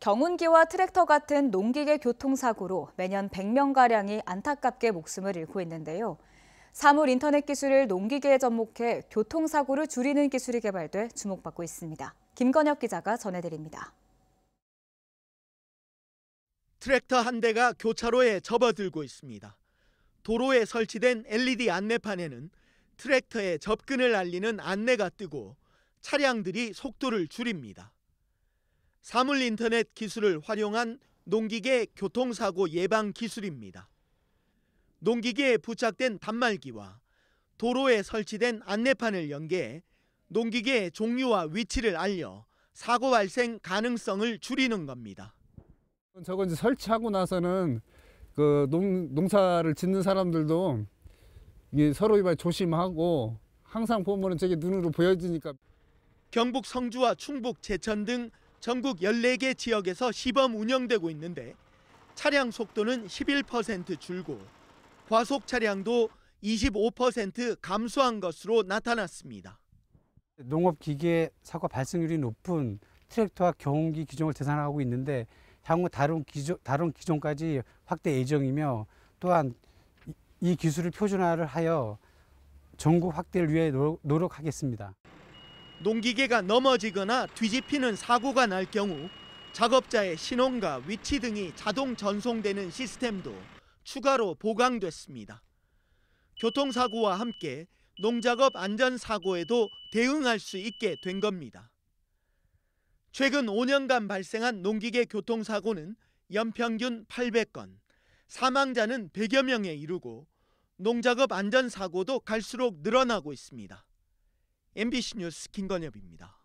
경운기와 트랙터 같은 농기계 교통사고로 매년 100명가량이 안타깝게 목숨을 잃고 있는데요. 사물 인터넷 기술을 농기계에 접목해 교통사고를 줄이는 기술이 개발돼 주목받고 있습니다. 김건혁 기자가 전해드립니다. 트랙터 한 대가 교차로에 접어들고 있습니다. 도로에 설치된 LED 안내판에는 트랙터에 접근을 알리는 안내가 뜨고 차량들이 속도를 줄입니다. 사물 인터넷 기술을 활용한 농기계 교통사고 예방 기술입니다. 농기계에 부착된 단말기와 도로에 설치된 안내판을 연계해 농기계의 종류와 위치를 알려 사고 발생 가능성을 줄이는 겁니다. 저거 이제 설치하고 나서는 그 농, 농사를 짓는 사람들도 서로 이 조심하고 항상 보면 저게 눈으로 보여지니까 경북 성주와 충북 제천 등 전국 14개 지역에서 시범 운영되고 있는데 차량 속도는 11% 줄고 과속 차량도 25% 감소한 것으로 나타났습니다. 농업 기계 사고 발생률이 높은 트랙터와 경운기 기종을 대상하고 있는데 향후 다른 기종 다른 기종까지 확대 예정이며 또한 이 기술을 표준화를 하여 전국 확대를 위해 노력하겠습니다. 농기계가 넘어지거나 뒤집히는 사고가 날 경우 작업자의 신원과 위치 등이 자동 전송되는 시스템도 추가로 보강됐습니다. 교통사고와 함께 농작업 안전사고에도 대응할 수 있게 된 겁니다. 최근 5년간 발생한 농기계 교통사고는 연평균 800건, 사망자는 100여 명에 이르고 농작업 안전사고도 갈수록 늘어나고 있습니다. MBC 뉴스 김건엽입니다.